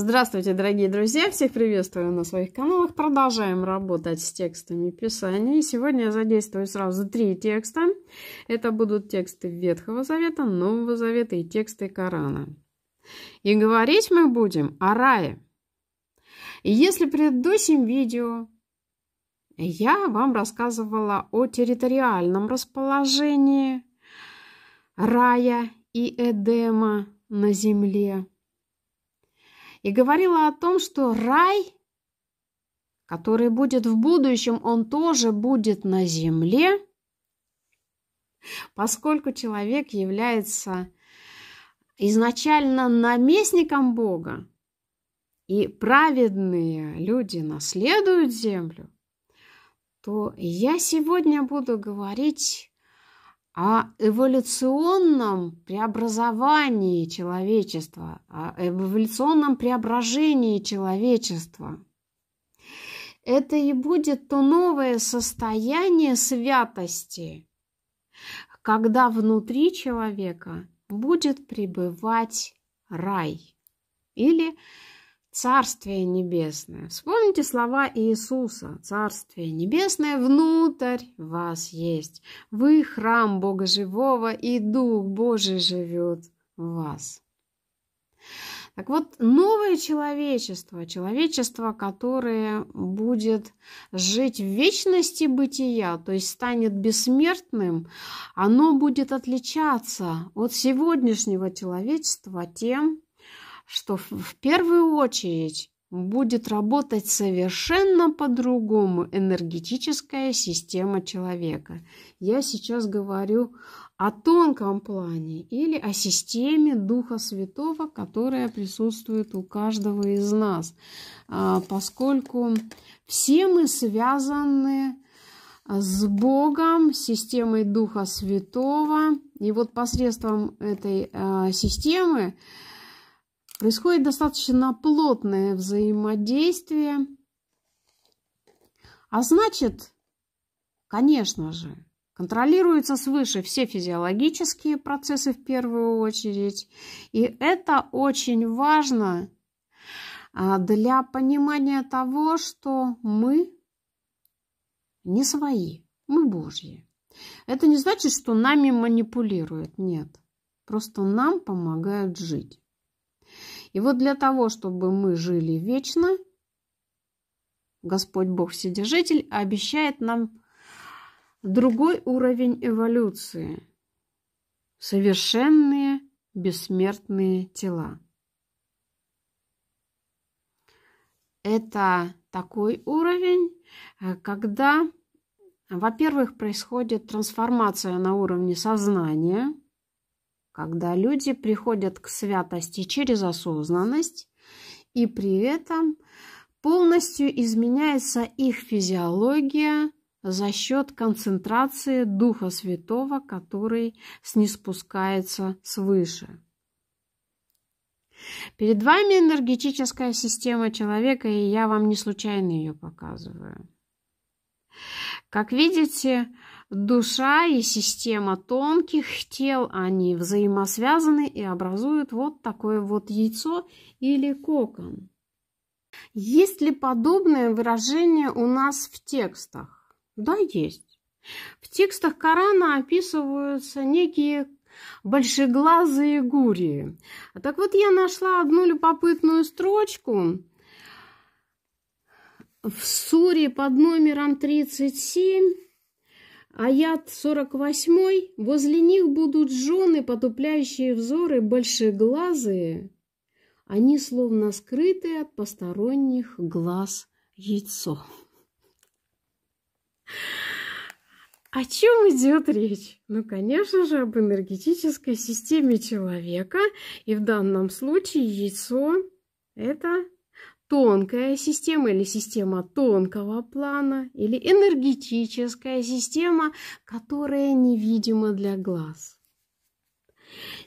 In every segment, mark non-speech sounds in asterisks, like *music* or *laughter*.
Здравствуйте, дорогие друзья! Всех приветствую на своих каналах. Продолжаем работать с текстами Писания. Сегодня я задействую сразу три текста. Это будут тексты Ветхого Завета, Нового Завета и тексты Корана. И говорить мы будем о рае. И если в предыдущем видео я вам рассказывала о территориальном расположении рая и Эдема на земле – и говорила о том, что рай, который будет в будущем, он тоже будет на земле, поскольку человек является изначально наместником Бога, и праведные люди наследуют землю, то я сегодня буду говорить о эволюционном преобразовании человечества, о эволюционном преображении человечества. Это и будет то новое состояние святости, когда внутри человека будет пребывать рай или Царствие Небесное. Вспомните слова Иисуса. Царствие Небесное внутрь вас есть. Вы храм Бога Живого, и Дух Божий живет в вас. Так вот, новое человечество, человечество, которое будет жить в вечности бытия, то есть станет бессмертным, оно будет отличаться от сегодняшнего человечества тем, что в первую очередь будет работать совершенно по-другому энергетическая система человека. Я сейчас говорю о тонком плане или о системе Духа Святого, которая присутствует у каждого из нас, а, поскольку все мы связаны а, с Богом, системой Духа Святого, и вот посредством этой а, системы Происходит достаточно плотное взаимодействие. А значит, конечно же, контролируются свыше все физиологические процессы в первую очередь. И это очень важно а, для понимания того, что мы не свои, мы Божьи. Это не значит, что нами манипулируют, нет. Просто нам помогают жить. И вот для того, чтобы мы жили вечно, Господь Бог Вседержитель обещает нам другой уровень эволюции. Совершенные бессмертные тела. Это такой уровень, когда, во-первых, происходит трансформация на уровне сознания – когда люди приходят к святости через осознанность, и при этом полностью изменяется их физиология за счет концентрации Духа Святого, который снеспускается свыше. Перед вами энергетическая система человека, и я вам не случайно ее показываю. Как видите, Душа и система тонких тел, они взаимосвязаны и образуют вот такое вот яйцо или кокон. Есть ли подобное выражение у нас в текстах? Да, есть. В текстах Корана описываются некие большеглазые гурии. Так вот, я нашла одну любопытную строчку в суре под номером 37 Аят 48, возле них будут жены, потупляющие взоры, большеглазые. Они словно скрыты от посторонних глаз яйцо. О чем идет речь? Ну, конечно же, об энергетической системе человека. И в данном случае яйцо – это тонкая система или система тонкого плана, или энергетическая система, которая невидима для глаз.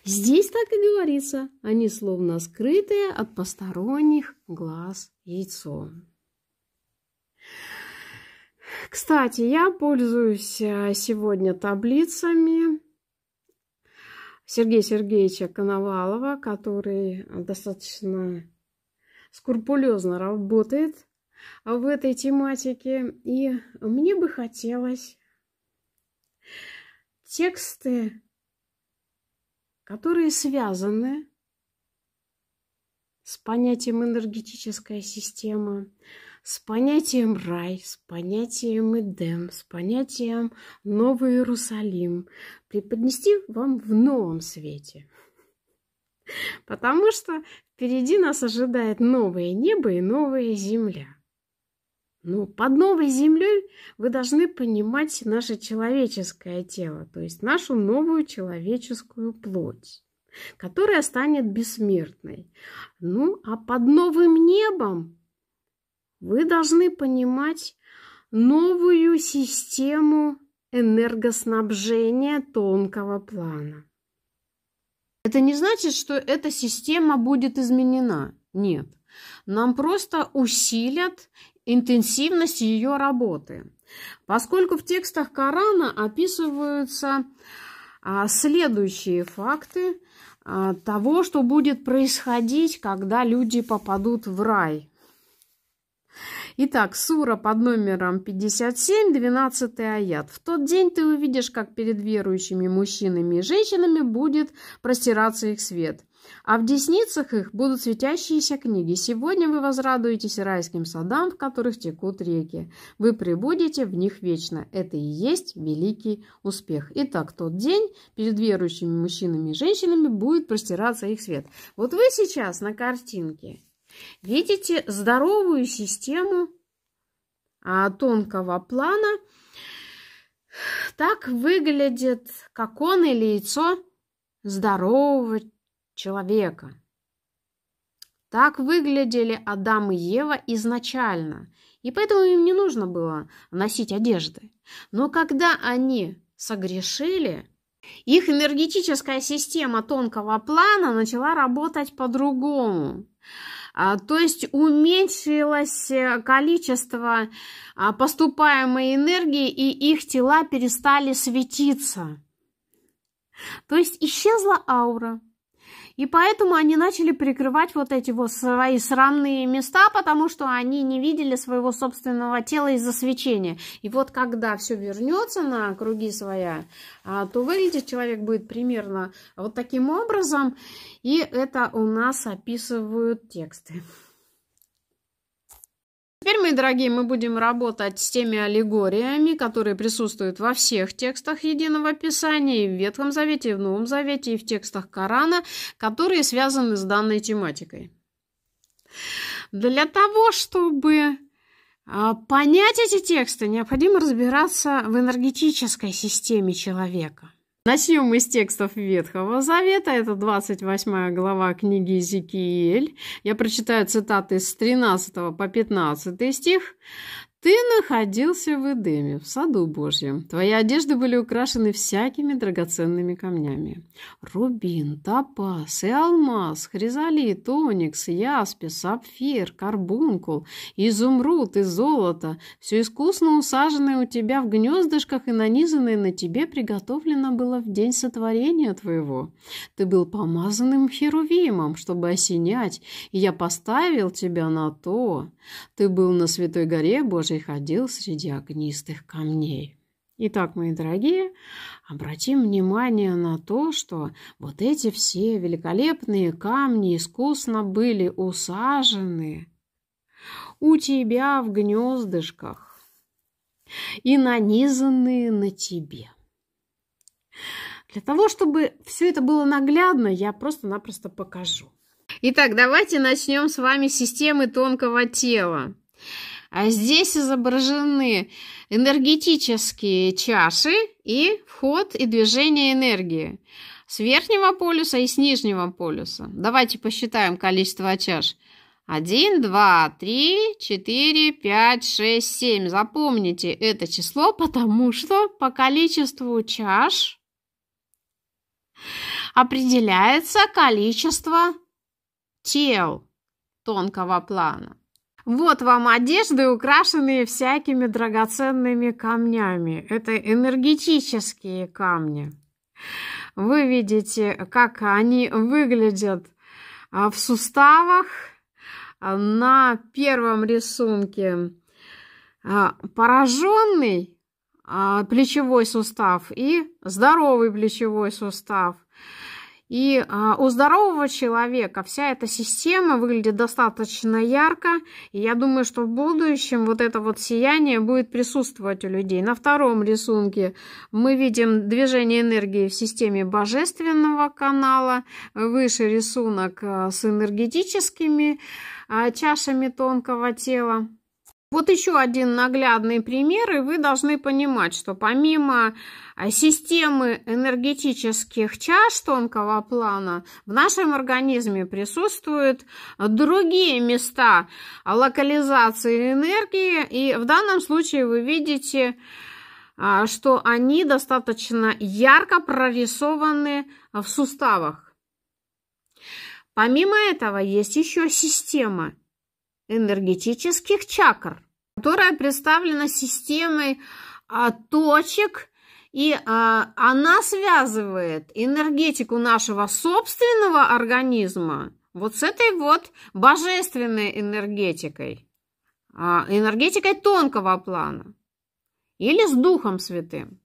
Здесь так и говорится, они словно скрытые от посторонних глаз яйцо. Кстати, я пользуюсь а, сегодня таблицами Сергея Сергеевича Коновалова, который достаточно скрупулезно работает в этой тематике. И мне бы хотелось тексты, которые связаны с понятием энергетическая система, с понятием рай, с понятием Эдем, с понятием Новый Иерусалим, преподнести вам в новом свете. Потому что Впереди нас ожидает новое небо и новая земля. Ну, под новой землей вы должны понимать наше человеческое тело, то есть нашу новую человеческую плоть, которая станет бессмертной. Ну, а под новым небом вы должны понимать новую систему энергоснабжения тонкого плана. Это не значит, что эта система будет изменена. Нет. Нам просто усилят интенсивность ее работы. Поскольку в текстах Корана описываются а, следующие факты а, того, что будет происходить, когда люди попадут в рай. Итак, сура под номером 57, 12 аят. В тот день ты увидишь, как перед верующими мужчинами и женщинами будет простираться их свет. А в десницах их будут светящиеся книги. Сегодня вы возрадуетесь райским садам, в которых текут реки. Вы прибудете в них вечно. Это и есть великий успех. Итак, тот день перед верующими мужчинами и женщинами будет простираться их свет. Вот вы сейчас на картинке Видите здоровую систему а, тонкого плана. Так выглядит как кокон или яйцо здорового человека. Так выглядели Адам и Ева изначально, и поэтому им не нужно было носить одежды. Но когда они согрешили, их энергетическая система тонкого плана начала работать по-другому. А, то есть уменьшилось э, количество а, поступаемой энергии, и их тела перестали светиться. То есть исчезла аура. И поэтому они начали прикрывать вот эти вот свои срамные места, потому что они не видели своего собственного тела из-за свечения. И вот когда все вернется на круги своя, а, то выглядеть человек будет примерно вот таким образом. И это у нас описывают тексты. Теперь, мои дорогие, мы будем работать с теми аллегориями, которые присутствуют во всех текстах Единого Писания, и в Ветхом Завете, и в Новом Завете, и в текстах Корана, которые связаны с данной тематикой. Для того, чтобы а, понять эти тексты, необходимо разбираться в энергетической системе человека. Начнем мы с текстов Ветхого Завета. Это 28 глава книги Иезекииль. Я прочитаю цитаты с 13 по 15 стих. Ты находился в Эдеме, в саду Божьем. Твои одежды были украшены всякими драгоценными камнями. Рубин, топаз и алмаз, хризолит, оникс, яспис, сапфир, карбункул, изумруд и золото. Все искусно усаженное у тебя в гнездышках и нанизанное на тебе приготовлено было в день сотворения твоего. Ты был помазанным херувимом, чтобы осенять, и я поставил тебя на то. Ты был на святой горе Божьей, и ходил среди огнистых камней. Итак, мои дорогие, обратим внимание на то, что вот эти все великолепные камни искусно были усажены у тебя в гнездышках и нанизаны на тебе. Для того, чтобы все это было наглядно, я просто-напросто покажу. Итак, давайте начнем с вами с системы тонкого тела. А здесь изображены энергетические чаши и вход и движение энергии с верхнего полюса и с нижнего полюса. Давайте посчитаем количество чаш. 1, 2, 3, 4, 5, 6, 7. Запомните это число, потому что по количеству чаш определяется количество тел тонкого плана. Вот вам одежды, украшенные всякими драгоценными камнями. Это энергетические камни. Вы видите, как они выглядят а, в суставах. А, на первом рисунке а, пораженный плечевой сустав и здоровый плечевой сустав – и э, у здорового человека вся эта система выглядит достаточно ярко. И я думаю, что в будущем вот это вот сияние будет присутствовать у людей. На втором рисунке мы видим движение энергии в системе божественного канала. Выше рисунок а, с энергетическими э, чашами тонкого тела. Вот еще один наглядный пример, и вы должны понимать, что помимо а, системы энергетических чаш тонкого плана, в нашем организме присутствуют другие места локализации энергии, и в данном случае вы видите, а, что они достаточно ярко прорисованы в суставах. Помимо этого есть еще система – энергетических чакр, которая представлена системой а, точек, и а, она связывает энергетику нашего собственного организма вот с этой вот божественной энергетикой, а, энергетикой тонкого плана или с Духом Святым.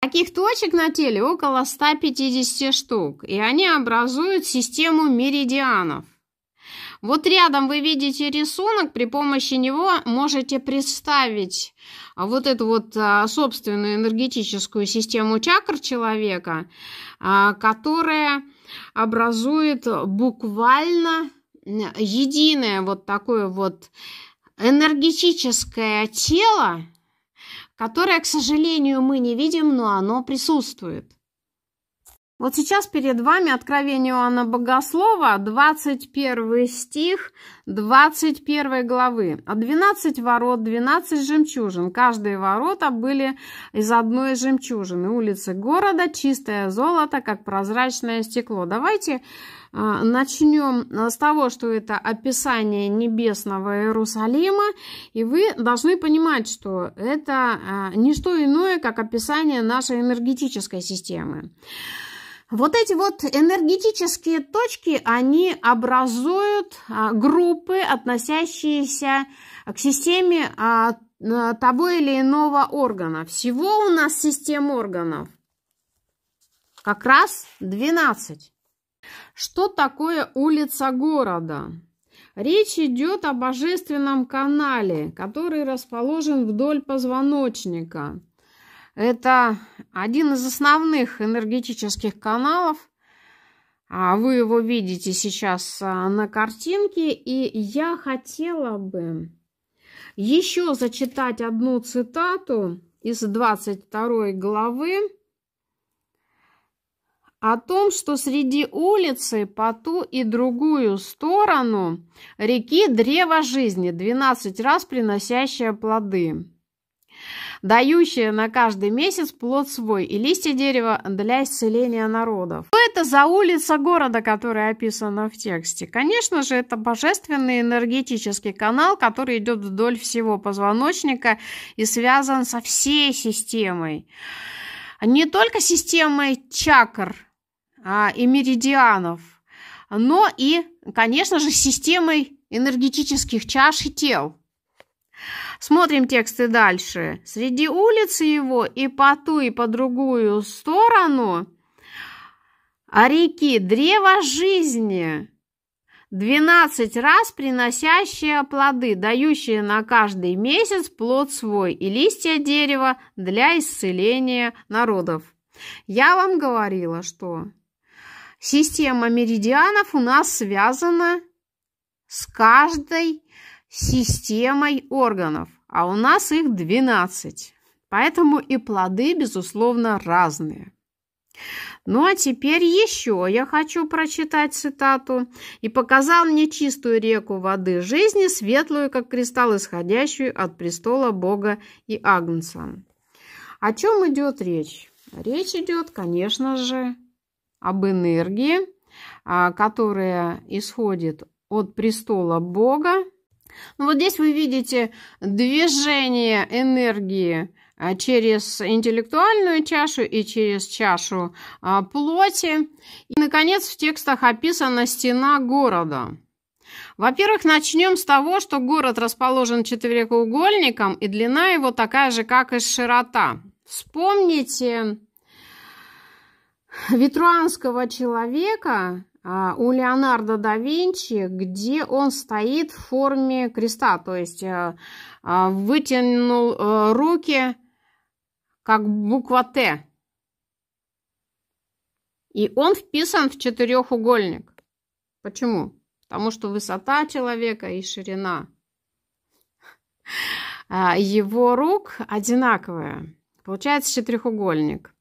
Таких точек на теле около 150 штук, и они образуют систему меридианов – вот рядом вы видите рисунок, при помощи него можете представить а, вот эту вот а, собственную энергетическую систему чакр человека, а, которая образует буквально единое вот такое вот энергетическое тело, которое, к сожалению, мы не видим, но оно присутствует. Вот сейчас перед вами Откровение Иоанна Богослова, 21 стих 21 главы. «А 12 ворот, 12 жемчужин. Каждые ворота были из одной жемчужины. Улицы города, чистое золото, как прозрачное стекло». Давайте а, начнем с того, что это описание небесного Иерусалима, и вы должны понимать, что это а, не что иное, как описание нашей энергетической системы. Вот эти вот энергетические точки, они образуют а, группы, относящиеся к системе а, того или иного органа. Всего у нас систем органов как раз 12. Что такое улица города? Речь идет о божественном канале, который расположен вдоль позвоночника. Это один из основных энергетических каналов. А вы его видите сейчас а, на картинке. И я хотела бы еще зачитать одну цитату из 22 главы о том, что среди улицы по ту и другую сторону реки древо жизни, 12 раз приносящее плоды дающее на каждый месяц плод свой и листья дерева для исцеления народов. Что это за улица города, которая описана в тексте? Конечно же, это божественный энергетический канал, который идет вдоль всего позвоночника и связан со всей системой. Не только системой чакр а, и меридианов, но и, конечно же, системой энергетических чаш и тел. Смотрим тексты дальше. Среди улицы его и по ту, и по другую сторону а реки древо жизни, двенадцать раз приносящие плоды, дающие на каждый месяц плод свой и листья дерева для исцеления народов. Я вам говорила, что система меридианов у нас связана с каждой системой органов, а у нас их 12. Поэтому и плоды, безусловно, разные. Ну а теперь еще я хочу прочитать цитату. «И показал мне чистую реку воды жизни, светлую, как кристалл, исходящую от престола Бога и Агнца». О чем идет речь? Речь идет, конечно же, об энергии, а, которая исходит от престола Бога вот здесь вы видите движение энергии а, через интеллектуальную чашу и через чашу а, плоти. И, наконец, в текстах описана стена города. Во-первых, начнем с того, что город расположен четырехугольником, и длина его такая же, как и широта. Вспомните ветруанского человека, а, у Леонардо да Винчи, где он стоит в форме креста, то есть э, а, вытянул э, руки как буква Т. И он вписан в четырехугольник. Почему? Потому что высота человека и ширина *laughs* а, его рук одинаковая. Получается четырехугольник.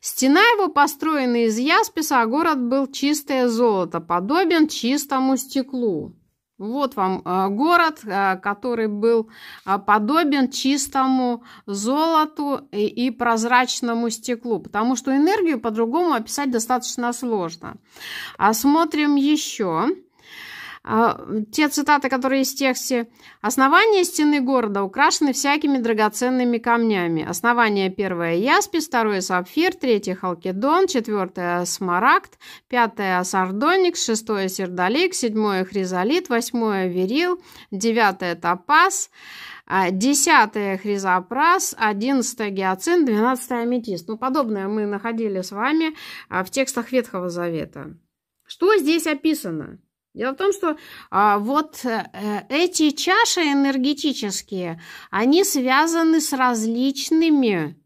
Стена его построена из ясписа, а город был чистое золото, подобен чистому стеклу. Вот вам э, город, э, который был э, подобен чистому золоту и прозрачному стеклу, потому что энергию по-другому описать достаточно сложно. Осмотрим еще. А, те цитаты, которые из в тексте. «Основания стены города украшены всякими драгоценными камнями. Основание первое – яспис, второе – сапфир, третье – халкидон, четвертое – смарагд, пятое – сардоник, шестое – сердолик, седьмое – хризолит, восьмое – верил, девятое – топаз». А, десятое хризопрас, одиннадцатое гиацин, двенадцатое аметист. Ну, подобное мы находили с вами а, в текстах Ветхого Завета. Что здесь описано? Дело в том, что а, вот э, э, эти чаши энергетические, они связаны с различными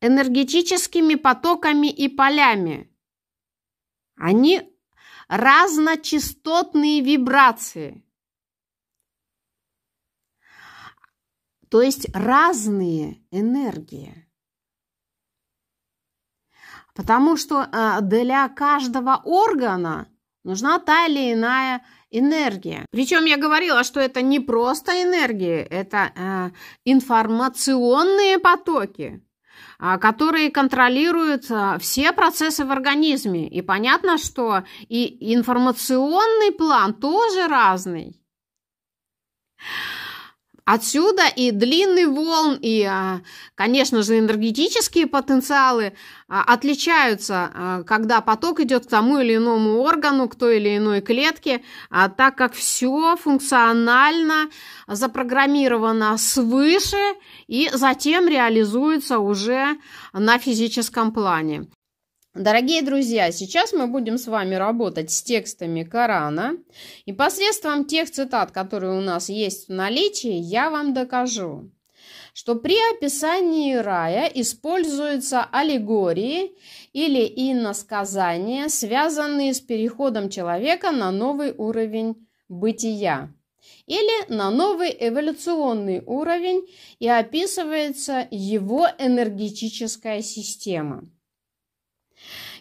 энергетическими потоками и полями. Они разночастотные вибрации. То есть разные энергии. Потому что э, для каждого органа Нужна та или иная энергия. Причем я говорила, что это не просто энергии, это э, информационные потоки, э, которые контролируют э, все процессы в организме. И понятно, что и информационный план тоже разный. Отсюда и длины волн, и, а, конечно же, энергетические потенциалы а, отличаются, а, когда поток идет к тому или иному органу, к той или иной клетке, так как все функционально запрограммировано свыше и затем реализуется уже на физическом плане. Дорогие друзья, сейчас мы будем с вами работать с текстами Корана. И посредством тех цитат, которые у нас есть в наличии, я вам докажу, что при описании рая используются аллегории или иносказания, связанные с переходом человека на новый уровень бытия или на новый эволюционный уровень и описывается его энергетическая система –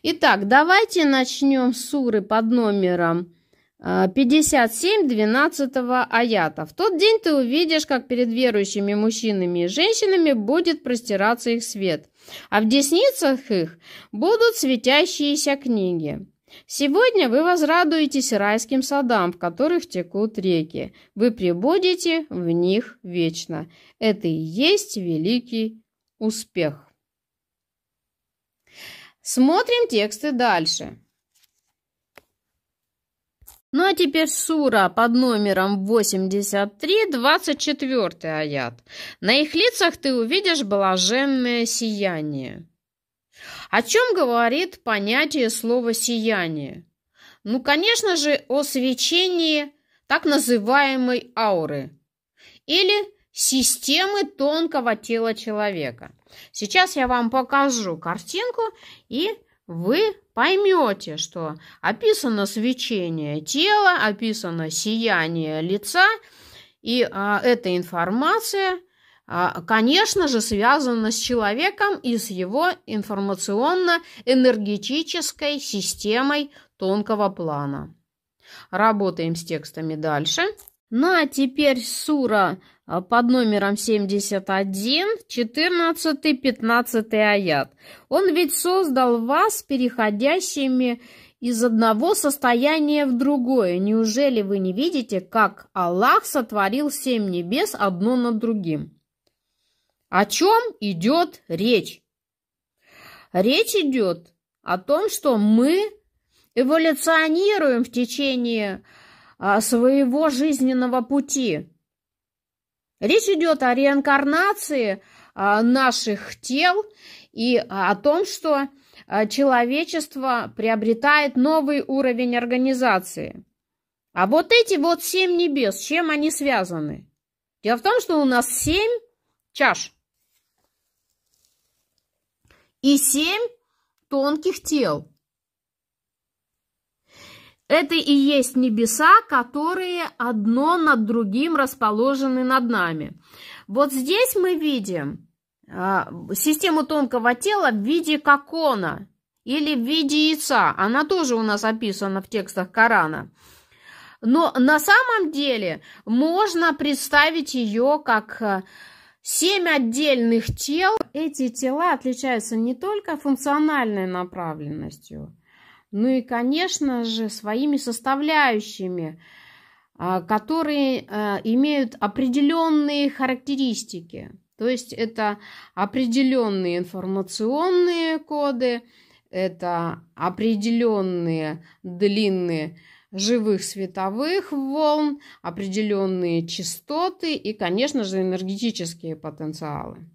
Итак, давайте начнем с суры под номером 57 э, 12 аята. В тот день ты увидишь, как перед верующими мужчинами и женщинами будет простираться их свет, а в десницах их будут светящиеся книги. Сегодня вы возрадуетесь райским садам, в которых текут реки. Вы пребудете в них вечно. Это и есть великий успех. Смотрим тексты дальше. Ну а теперь сура под номером 83, 24 аят. На их лицах ты увидишь блаженное сияние. О чем говорит понятие слова «сияние»? Ну, конечно же, о свечении так называемой ауры или системы тонкого тела человека. Сейчас я вам покажу картинку, и вы поймете, что описано свечение тела, описано сияние лица, и а, эта информация, а, конечно же, связана с человеком и с его информационно-энергетической системой тонкого плана. Работаем с текстами дальше. Ну а теперь сура а, под номером 71, 14, 15 аят. Он ведь создал вас переходящими из одного состояния в другое. Неужели вы не видите, как Аллах сотворил семь небес одно над другим? О чем идет речь? Речь идет о том, что мы эволюционируем в течение а, своего жизненного пути – Речь идет о реинкарнации а, наших тел и а, о том, что а, человечество приобретает новый уровень организации. А вот эти вот семь небес, чем они связаны? Дело в том, что у нас семь чаш и семь тонких тел – это и есть небеса, которые одно над другим расположены над нами. Вот здесь мы видим а, систему тонкого тела в виде кокона или в виде яйца. Она тоже у нас описана в текстах Корана. Но на самом деле можно представить ее как а, семь отдельных тел. Эти тела отличаются не только функциональной направленностью – ну и, конечно же, своими составляющими, а, которые а, имеют определенные характеристики. То есть это определенные информационные коды, это определенные длины живых световых волн, определенные частоты и, конечно же, энергетические потенциалы.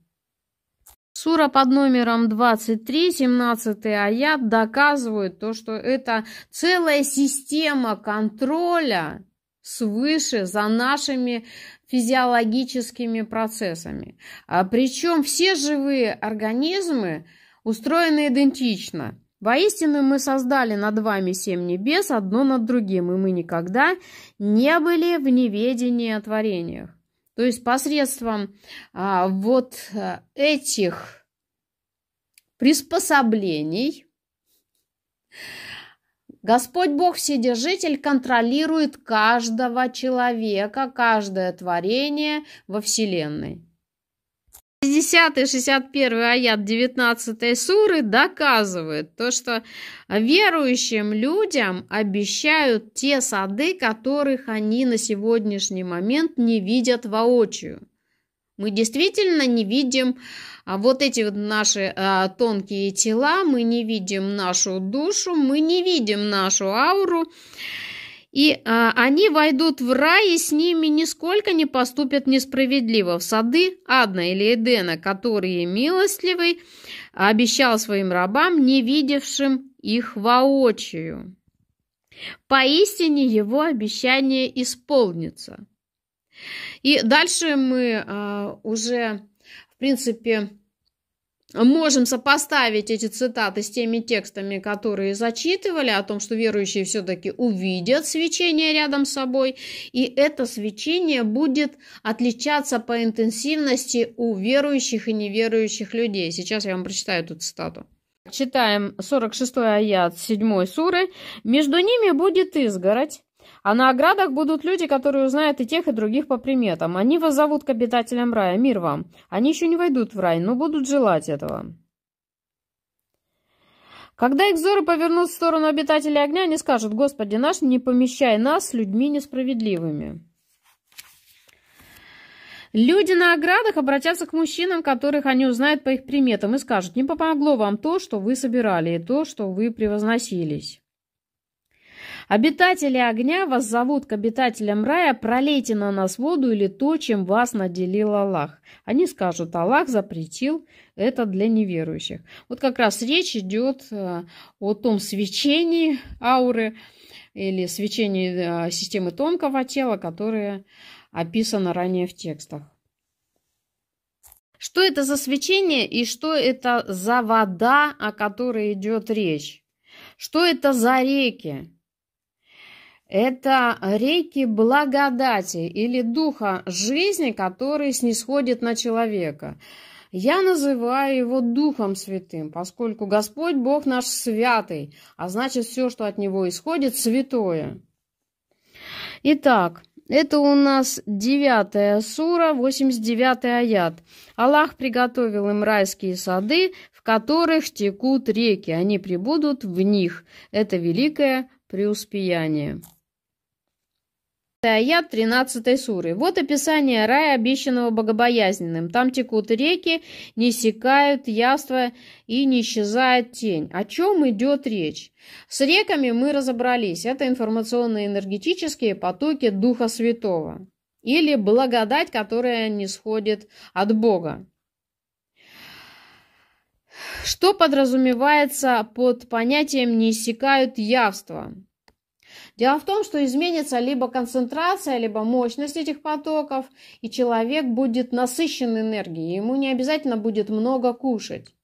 Сура под номером 23, 17 аят доказывает то, что это целая система контроля свыше за нашими физиологическими процессами. А причем все живые организмы устроены идентично. Воистину мы создали над вами семь небес одно над другим, и мы никогда не были в неведении о творениях. То есть посредством а, вот э, этих приспособлений Господь Бог Вседержитель контролирует каждого человека, каждое творение во Вселенной. 50-61 аят 19 суры доказывает то, что верующим людям обещают те сады, которых они на сегодняшний момент не видят воочию. Мы действительно не видим а вот эти вот наши а, тонкие тела, мы не видим нашу душу, мы не видим нашу ауру и а, они войдут в рай, и с ними нисколько не поступят несправедливо в сады Адна или Эдена, которые милостливый обещал своим рабам, не видевшим их воочию. Поистине его обещание исполнится. И дальше мы а, уже, в принципе, можем сопоставить эти цитаты с теми текстами, которые зачитывали, о том, что верующие все-таки увидят свечение рядом с собой, и это свечение будет отличаться по интенсивности у верующих и неверующих людей. Сейчас я вам прочитаю эту цитату. Читаем 46 аят 7 суры. «Между ними будет изгородь, а на оградах будут люди, которые узнают и тех, и других по приметам. Они вас зовут к обитателям рая, мир вам. Они еще не войдут в рай, но будут желать этого». Когда Экзоры повернут в сторону обитателей огня, они скажут, «Господи наш, не помещай нас с людьми несправедливыми». Люди на оградах обратятся к мужчинам, которых они узнают по их приметам, и скажут, «Не помогло вам то, что вы собирали, и то, что вы превозносились». Обитатели огня вас зовут к обитателям рая, пролейте на нас воду или то, чем вас наделил Аллах. Они скажут, Аллах запретил это для неверующих. Вот как раз речь идет э, о том свечении ауры или свечении э, системы тонкого тела, которое описано ранее в текстах. Что это за свечение и что это за вода, о которой идет речь? Что это за реки? Это реки благодати или духа жизни, который снисходит на человека. Я называю его Духом Святым, поскольку Господь Бог наш святый, а значит все, что от Него исходит, святое. Итак, это у нас 9 сура, 89 аят. Аллах приготовил им райские сады, в которых текут реки, они прибудут в них. Это великое преуспеяние аят 13 суры. Вот описание рая, обещанного богобоязненным. Там текут реки, не секают яства и не исчезает тень. О чем идет речь? С реками мы разобрались. Это информационные энергетические потоки Духа Святого или благодать, которая не сходит от Бога. Что подразумевается под понятием «не иссякают явства»? Дело в том, что изменится либо концентрация, либо мощность этих потоков, и человек будет насыщен энергией, ему не обязательно будет много кушать.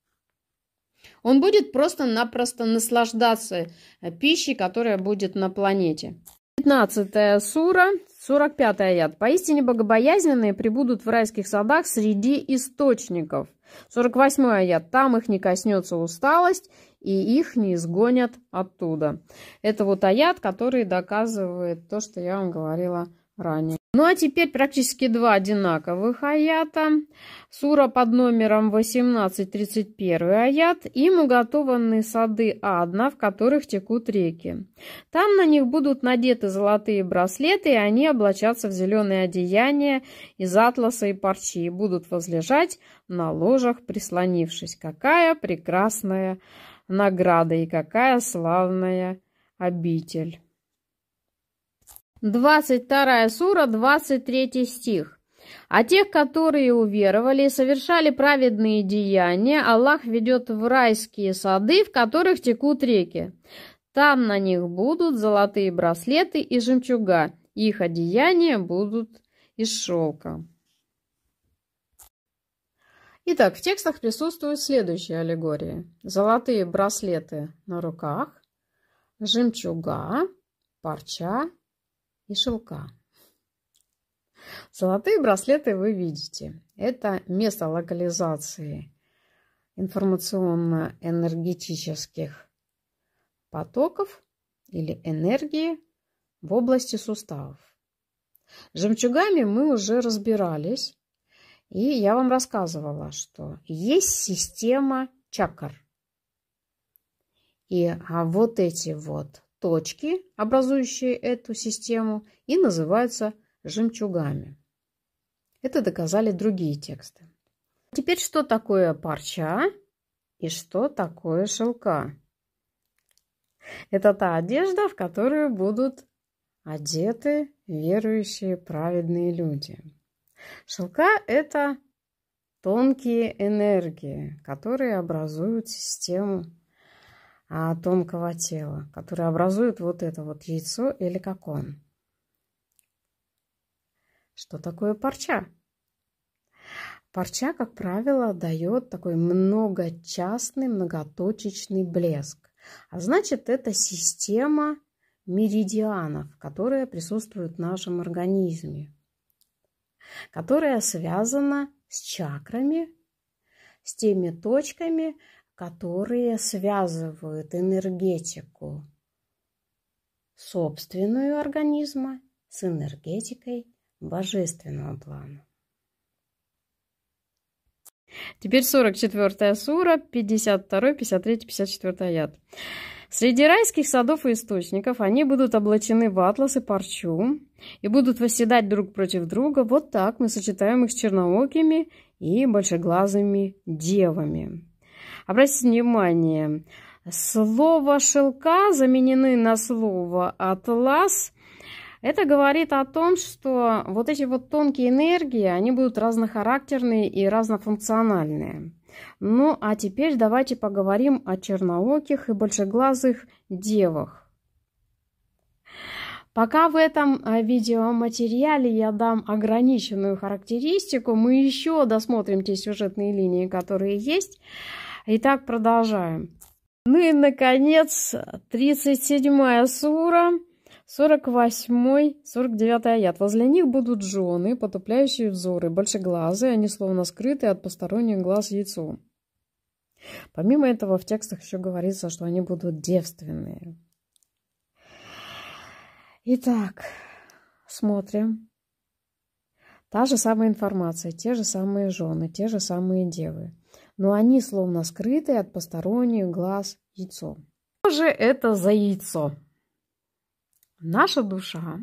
Он будет просто-напросто наслаждаться э, пищей, которая будет на планете. 15 сура, 45 аят. «Поистине богобоязненные прибудут в райских садах среди источников». 48 аят. «Там их не коснется усталость, и их не изгонят оттуда. Это вот аят, который доказывает то, что я вам говорила ранее. Ну а теперь практически два одинаковых аята. Сура под номером 18, 31 аят. Им уготованы сады Адна, в которых текут реки. Там на них будут надеты золотые браслеты, и они облачатся в зеленые одеяния из атласа и парчи, и будут возлежать на ложах, прислонившись. Какая прекрасная награда и какая славная обитель. 22 сура, 23 стих. А тех, которые уверовали и совершали праведные деяния, Аллах ведет в райские сады, в которых текут реки. Там на них будут золотые браслеты и жемчуга, их одеяния будут из шелка. Итак, в текстах присутствуют следующие аллегории. Золотые браслеты на руках, жемчуга, парча и шелка. Золотые браслеты вы видите. Это место локализации информационно-энергетических потоков или энергии в области суставов. С жемчугами мы уже разбирались. И я вам рассказывала, что есть система чакр. И а, вот эти вот точки, образующие эту систему, и называются жемчугами. Это доказали другие тексты. Теперь что такое парча и что такое шелка? Это та одежда, в которую будут одеты верующие праведные люди. Шелка – это тонкие энергии, которые образуют систему а, тонкого тела, которые образуют вот это вот яйцо или кокон. Что такое парча? Парча, как правило, дает такой многочастный, многоточечный блеск. А значит, это система меридианов, которые присутствуют в нашем организме которая связана с чакрами, с теми точками, которые связывают энергетику собственную организма с энергетикой божественного плана. Теперь 44 сура, 52, 53, 54 яд. Среди райских садов и источников они будут облачены в атлас и парчу и будут восседать друг против друга. Вот так мы сочетаем их с черноокими и большеглазыми девами. Обратите внимание, слово «шелка» заменены на слово «атлас». Это говорит о том, что вот эти вот тонкие энергии, они будут разнохарактерные и разнофункциональные. Ну, а теперь давайте поговорим о чернооких и большеглазых девах. Пока в этом а, видеоматериале я дам ограниченную характеристику, мы еще досмотрим те сюжетные линии, которые есть. Итак, продолжаем. Ну и, наконец, 37-я сура – 48-49 аят. Возле них будут жены, потупляющие взоры, большеглазые, они словно скрыты от посторонних глаз яйцом. Помимо этого, в текстах еще говорится, что они будут девственные. Итак, смотрим. Та же самая информация, те же самые жены, те же самые девы. Но они словно скрыты от посторонних глаз яйцом. Что же это за яйцо? Наша душа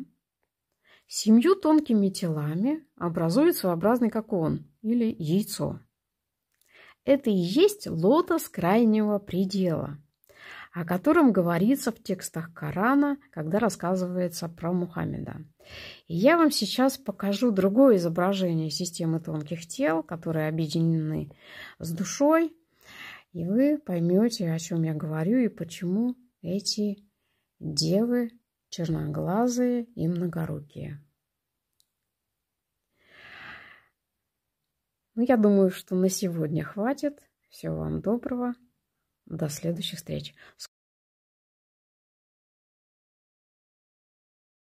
семью тонкими телами образует своеобразный кокон или яйцо. Это и есть лотос крайнего предела, о котором говорится в текстах Корана, когда рассказывается про Мухаммеда. И я вам сейчас покажу другое изображение системы тонких тел, которые объединены с душой, и вы поймете, о чем я говорю и почему эти девы черноглазые и многорукие. Ну, я думаю, что на сегодня хватит. Всего вам доброго. До следующих встреч.